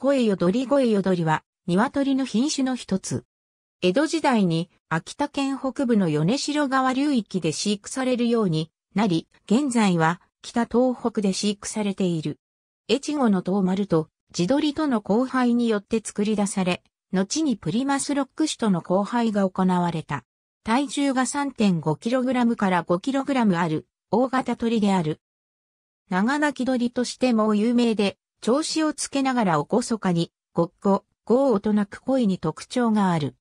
声よどり声よどりは、鶏の品種の一つ。江戸時代に秋田県北部の米城川流域で飼育されるようになり、現在は北東北で飼育されている。越後の東丸と地鶏との交配によって作り出され、後にプリマスロック種との交配が行われた。体重が 3.5kg から 5kg ある大型鳥である。長泣き鳥としても有名で、調子をつけながらおこそかに、ごっこ、豪音なく恋に特徴がある。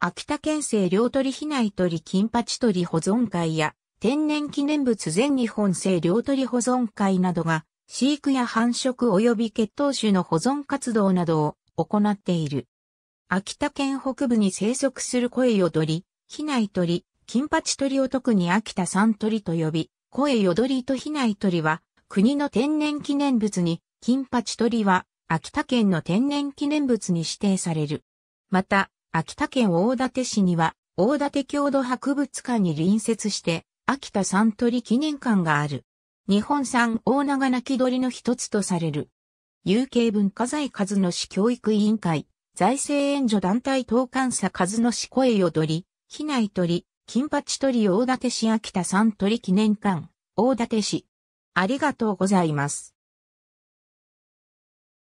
秋田県政両鳥比内鳥金八鳥保存会や、天然記念物全日本政両鳥保存会などが、飼育や繁殖及び血統種の保存活動などを行っている。秋田県北部に生息する声よどり、な内鳥、金八鳥を特に秋田三鳥と呼び、声よどりとな内鳥は国の天然記念物に金八鳥は、秋田県の天然記念物に指定される。また、秋田県大館市には、大館郷土博物館に隣接して、秋田三鳥記念館がある。日本産大長鳴き鳥の一つとされる。有形文化財和野市教育委員会、財政援助団体等監査和野市声よ鳥、機内鳥、金八鳥大館市秋田三鳥記念館、大館市。ありがとうございます。